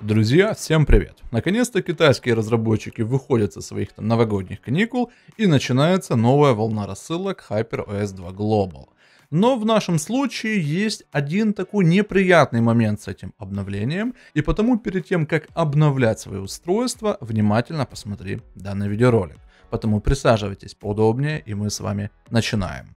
Друзья, всем привет! Наконец-то китайские разработчики выходят со своих там новогодних каникул и начинается новая волна рассылок HyperOS 2 Global. Но в нашем случае есть один такой неприятный момент с этим обновлением, и потому перед тем, как обновлять свое устройство, внимательно посмотри данный видеоролик. Поэтому присаживайтесь поудобнее, и мы с вами начинаем.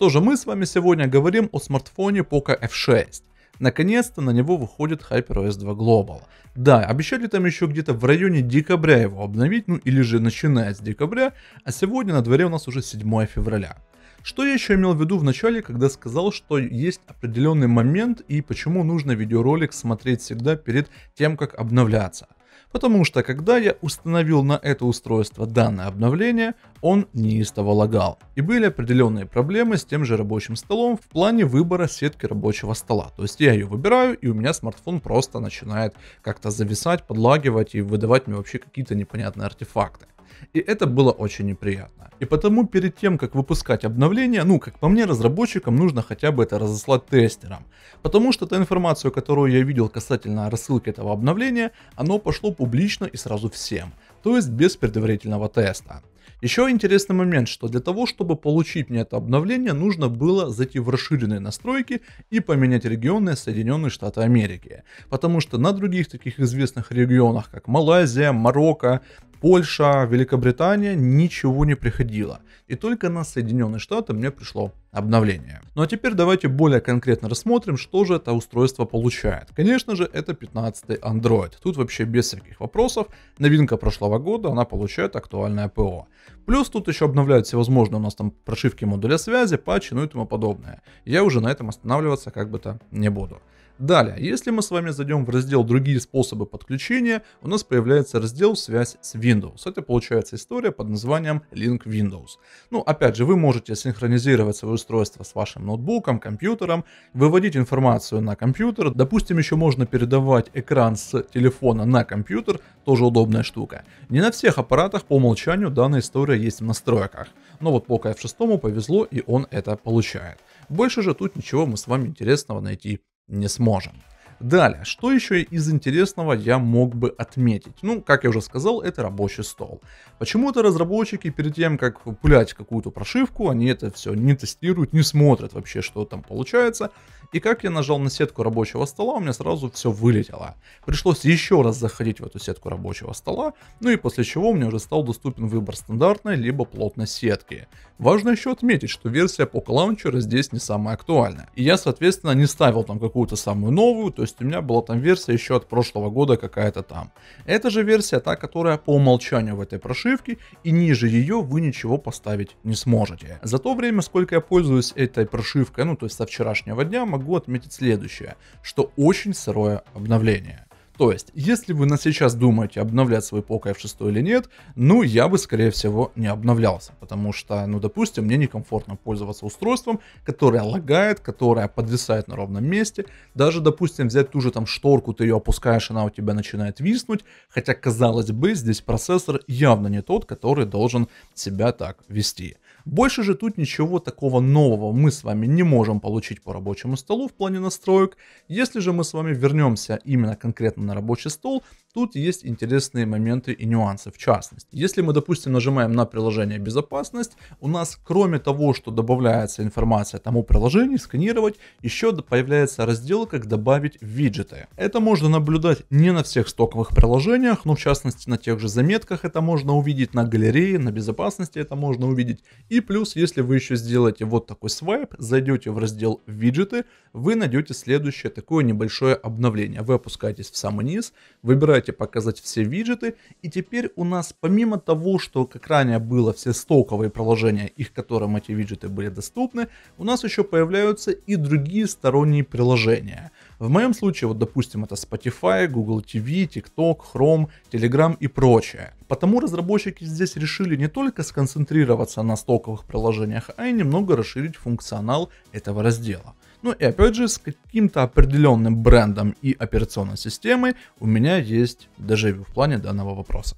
Что же, мы с вами сегодня говорим о смартфоне Poco F6. Наконец-то на него выходит HyperOS 2 Global. Да, обещали там еще где-то в районе декабря его обновить, ну или же начиная с декабря, а сегодня на дворе у нас уже 7 февраля. Что я еще имел в виду в начале, когда сказал, что есть определенный момент и почему нужно видеоролик смотреть всегда перед тем, как обновляться. Потому что когда я установил на это устройство данное обновление, он неистово лагал. И были определенные проблемы с тем же рабочим столом в плане выбора сетки рабочего стола. То есть я ее выбираю, и у меня смартфон просто начинает как-то зависать, подлагивать и выдавать мне вообще какие-то непонятные артефакты. И это было очень неприятно. И потому перед тем, как выпускать обновление, ну, как по мне, разработчикам нужно хотя бы это разослать тестерам. Потому что та информацию, которую я видел касательно рассылки этого обновления, оно пошло публично и сразу всем. То есть без предварительного теста. Еще интересный момент, что для того, чтобы получить мне это обновление, нужно было зайти в расширенные настройки и поменять регионы Соединенные Штаты Америки. Потому что на других таких известных регионах, как Малайзия, Марокко, Польша, Великобритания, ничего не приходило. И только на Соединенные Штаты мне пришло обновление. Ну а теперь давайте более конкретно рассмотрим, что же это устройство получает. Конечно же, это 15 Android. Тут вообще без всяких вопросов. Новинка прошлого года, она получает актуальное ПО. Плюс тут еще обновляют всевозможные у нас там прошивки модуля связи, патчи, ну и тому подобное. Я уже на этом останавливаться как бы то не буду. Далее, если мы с вами зайдем в раздел «Другие способы подключения», у нас появляется раздел «Связь с Windows». Это получается история под названием Link Windows. Ну, опять же, вы можете синхронизировать свое устройство с вашим ноутбуком, компьютером, выводить информацию на компьютер. Допустим, еще можно передавать экран с телефона на компьютер, тоже удобная штука. Не на всех аппаратах по умолчанию данная история есть в настройках. Но вот по KF6 повезло, и он это получает. Больше же тут ничего мы с вами интересного найти не сможем. Далее, что еще из интересного я мог бы отметить? Ну, как я уже сказал, это рабочий стол. Почему-то разработчики перед тем, как пулять какую-то прошивку, они это все не тестируют, не смотрят вообще, что там получается. И как я нажал на сетку рабочего стола, у меня сразу все вылетело. Пришлось еще раз заходить в эту сетку рабочего стола, ну и после чего мне уже стал доступен выбор стандартной либо плотной сетки. Важно еще отметить, что версия Poco Launcher здесь не самая актуальная. И я, соответственно, не ставил там какую-то самую новую, то есть у меня была там версия еще от прошлого года какая-то там. Эта же версия та, которая по умолчанию в этой прошивке, и ниже ее вы ничего поставить не сможете. За то время, сколько я пользуюсь этой прошивкой, ну то есть со вчерашнего дня, могу могу отметить следующее, что очень сырое обновление. То есть, если вы на сейчас думаете, обновлять свой POCO F6 или нет, ну, я бы, скорее всего, не обновлялся, потому что, ну, допустим, мне некомфортно пользоваться устройством, которое лагает, которое подвисает на ровном месте, даже, допустим, взять ту же там шторку, ты ее опускаешь, она у тебя начинает виснуть, хотя, казалось бы, здесь процессор явно не тот, который должен себя так вести. Больше же тут ничего такого нового мы с вами не можем получить по рабочему столу в плане настроек. Если же мы с вами вернемся именно конкретно на рабочий стол, Тут есть интересные моменты и нюансы. В частности, если мы, допустим, нажимаем на приложение «Безопасность», у нас, кроме того, что добавляется информация тому приложению, сканировать, еще появляется раздел «Как добавить виджеты». Это можно наблюдать не на всех стоковых приложениях, но в частности на тех же заметках это можно увидеть, на галерее, на безопасности это можно увидеть. И плюс, если вы еще сделаете вот такой свайп, зайдете в раздел «Виджеты», вы найдете следующее такое небольшое обновление. Вы опускаетесь в самый низ, выбираете сюжете показать все виджеты. И теперь у нас помимо того, что как ранее было все стоковые приложения, их которым эти виджеты были доступны, у нас еще появляются и другие сторонние приложения. В моем случае, вот допустим, это Spotify, Google TV, TikTok, Chrome, Telegram и прочее. Потому разработчики здесь решили не только сконцентрироваться на стоковых приложениях, а и немного расширить функционал этого раздела. Ну и опять же, с каким-то определенным брендом и операционной системой у меня есть даже в плане данного вопроса.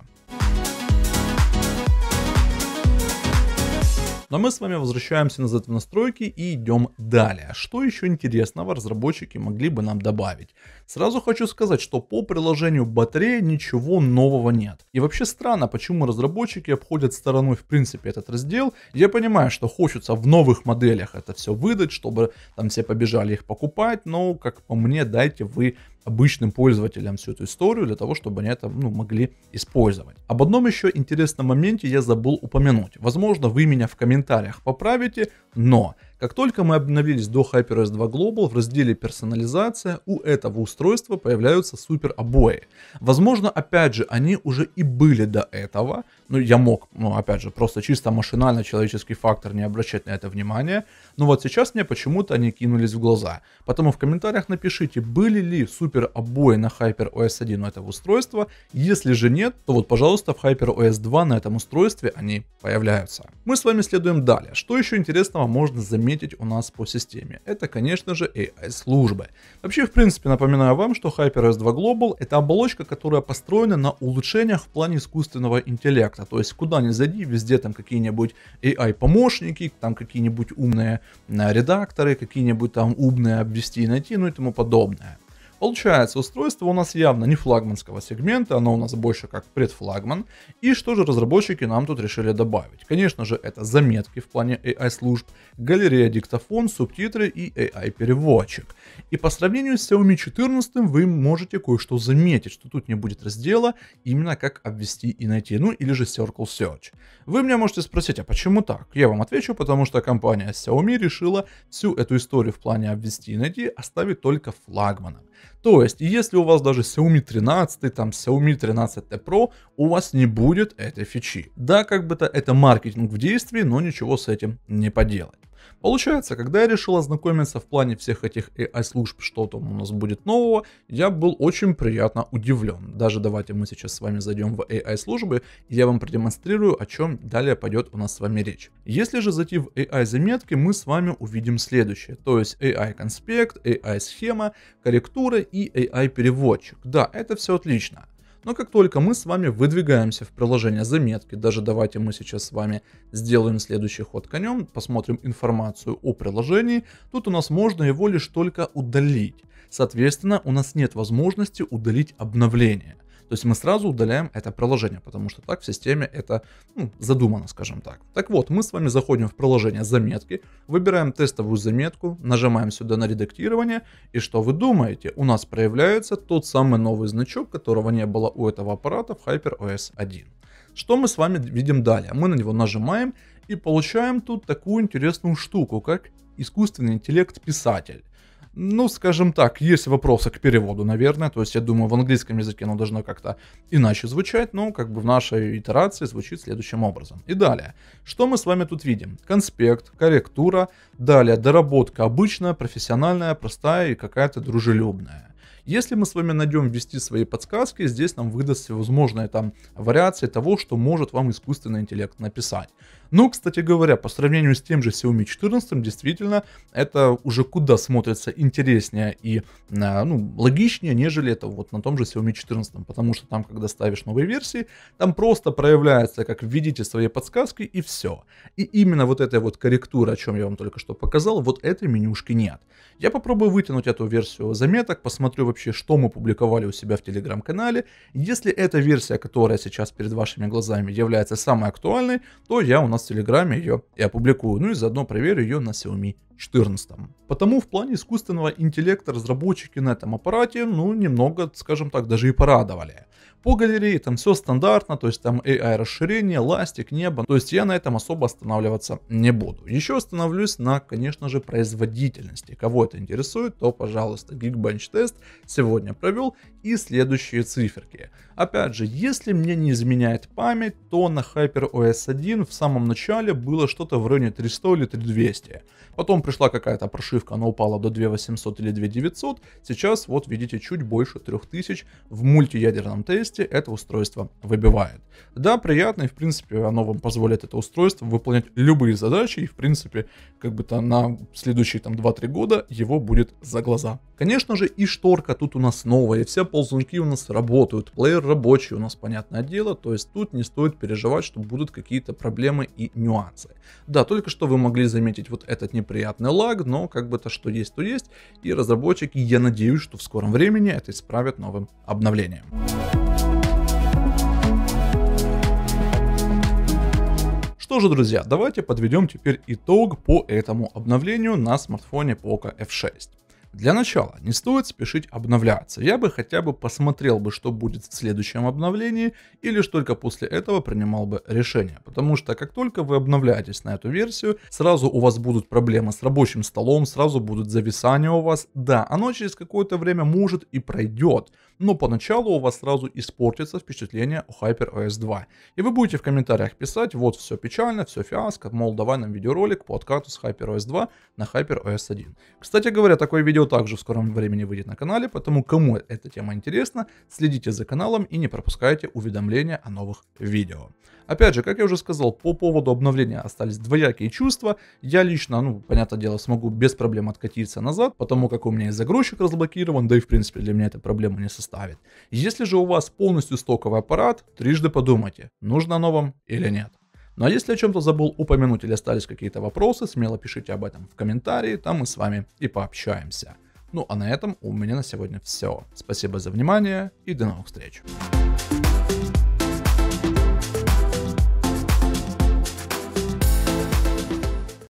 Но мы с вами возвращаемся назад в настройки и идем далее. Что еще интересного разработчики могли бы нам добавить? Сразу хочу сказать, что по приложению батарея ничего нового нет. И вообще странно, почему разработчики обходят стороной в принципе этот раздел. Я понимаю, что хочется в новых моделях это все выдать, чтобы там все побежали их покупать, но как по мне дайте вы обычным пользователям всю эту историю для того, чтобы они это ну, могли использовать. Об одном еще интересном моменте я забыл упомянуть. Возможно, вы меня в комментариях поправите, но как только мы обновились до HyperOS 2 Global, в разделе «Персонализация» у этого устройства появляются супер обои. Возможно, опять же, они уже и были до этого, ну я мог, ну опять же, просто чисто машинально человеческий фактор не обращать на это внимание, но вот сейчас мне почему-то они кинулись в глаза. Поэтому в комментариях напишите, были ли супер обои на HyperOS 1 у этого устройства, если же нет, то вот, пожалуйста, в HyperOS 2 на этом устройстве они появляются. Мы с вами следуем далее. Что еще интересного можно заметить отметить у нас по системе. Это, конечно же, AI-службы. Вообще, в принципе, напоминаю вам, что HyperS 2 Global это оболочка, которая построена на улучшениях в плане искусственного интеллекта. То есть, куда ни зайди, везде там какие-нибудь AI-помощники, там какие-нибудь умные э, редакторы, какие-нибудь там умные обвести и найти, ну и тому подобное. Получается, устройство у нас явно не флагманского сегмента, оно у нас больше как предфлагман. И что же разработчики нам тут решили добавить? Конечно же, это заметки в плане AI-служб, галерея диктофон, субтитры и AI-переводчик. И по сравнению с Xiaomi 14 вы можете кое-что заметить, что тут не будет раздела именно как обвести и найти, ну или же Circle Search. Вы меня можете спросить, а почему так? Я вам отвечу, потому что компания Xiaomi решила всю эту историю в плане обвести и найти оставить только флагманом. То есть, если у вас даже Xiaomi 13, там Xiaomi 13T Pro, у вас не будет этой фичи. Да, как бы то это маркетинг в действии, но ничего с этим не поделать. Получается, когда я решил ознакомиться в плане всех этих AI-служб, что там у нас будет нового, я был очень приятно удивлен. Даже давайте мы сейчас с вами зайдем в AI-службы, и я вам продемонстрирую, о чем далее пойдет у нас с вами речь. Если же зайти в AI-заметки, мы с вами увидим следующее, то есть AI-конспект, AI-схема, корректура и AI-переводчик. Да, это все отлично. Но как только мы с вами выдвигаемся в приложение заметки, даже давайте мы сейчас с вами сделаем следующий ход конем, посмотрим информацию о приложении, тут у нас можно его лишь только удалить. Соответственно, у нас нет возможности удалить обновление. То есть мы сразу удаляем это приложение, потому что так в системе это ну, задумано, скажем так. Так вот, мы с вами заходим в приложение заметки, выбираем тестовую заметку, нажимаем сюда на редактирование, и что вы думаете? У нас проявляется тот самый новый значок, которого не было у этого аппарата в HyperOS 1. Что мы с вами видим далее? Мы на него нажимаем и получаем тут такую интересную штуку, как искусственный интеллект-писатель ну, скажем так, есть вопросы к переводу, наверное. То есть, я думаю, в английском языке оно должно как-то иначе звучать, но как бы в нашей итерации звучит следующим образом. И далее. Что мы с вами тут видим? Конспект, корректура, далее доработка обычная, профессиональная, простая и какая-то дружелюбная. Если мы с вами найдем ввести свои подсказки, здесь нам выдастся всевозможные там вариации того, что может вам искусственный интеллект написать. Но, ну, кстати говоря, по сравнению с тем же Xiaomi 14, действительно, это уже куда смотрится интереснее и а, ну, логичнее, нежели это вот на том же Xiaomi 14, потому что там, когда ставишь новые версии, там просто проявляется, как введите свои подсказки и все. И именно вот этой вот корректуры, о чем я вам только что показал, вот этой менюшки нет. Я попробую вытянуть эту версию заметок, посмотрю, вообще, что мы публиковали у себя в Телеграм-канале. Если эта версия, которая сейчас перед вашими глазами является самой актуальной, то я у нас в Телеграме ее и опубликую, ну и заодно проверю ее на Xiaomi 14. Потому в плане искусственного интеллекта разработчики на этом аппарате, ну, немного, скажем так, даже и порадовали. По галерее там все стандартно, то есть там AI расширение, ластик, небо, то есть я на этом особо останавливаться не буду. Еще остановлюсь на, конечно же, производительности. Кого это интересует, то, пожалуйста, Geekbench тест сегодня провел и следующие циферки. Опять же, если мне не изменяет память, то на HyperOS 1 в самом начале было что-то в районе 300 или 3200. Потом пришла какая-то прошивка, она упала до 2800 или 2900. Сейчас вот видите чуть больше 3000 в мультиядерном тесте месте это устройство выбивает. Да, приятно, и в принципе оно вам позволит это устройство выполнять любые задачи, и в принципе как бы то на следующие там 2-3 года его будет за глаза. Конечно же и шторка тут у нас новая, все ползунки у нас работают, плеер рабочий у нас, понятное дело, то есть тут не стоит переживать, что будут какие-то проблемы и нюансы. Да, только что вы могли заметить вот этот неприятный лаг, но как бы то что есть, то есть, и разработчики, я надеюсь, что в скором времени это исправят новым обновлением. Что же, друзья, давайте подведем теперь итог по этому обновлению на смартфоне Poco F6. Для начала не стоит спешить обновляться, я бы хотя бы посмотрел бы, что будет в следующем обновлении, и лишь только после этого принимал бы решение, потому что как только вы обновляетесь на эту версию, сразу у вас будут проблемы с рабочим столом, сразу будут зависания у вас, да, оно через какое-то время может и пройдет, но поначалу у вас сразу испортится впечатление о HyperOS 2. И вы будете в комментариях писать, вот все печально, все фиаско, мол, давай нам видеоролик по откату с HyperOS 2 на HyperOS 1. Кстати говоря, такое видео также в скором времени выйдет на канале, поэтому кому эта тема интересна, следите за каналом и не пропускайте уведомления о новых видео. Опять же, как я уже сказал, по поводу обновления остались двоякие чувства. Я лично, ну, понятное дело, смогу без проблем откатиться назад, потому как у меня и загрузчик разблокирован, да и в принципе для меня эта проблема не составляет ставит. Если же у вас полностью стоковый аппарат, трижды подумайте, нужно оно или нет. Ну а если о чем-то забыл упомянуть или остались какие-то вопросы, смело пишите об этом в комментарии, там мы с вами и пообщаемся. Ну а на этом у меня на сегодня все. Спасибо за внимание и до новых встреч.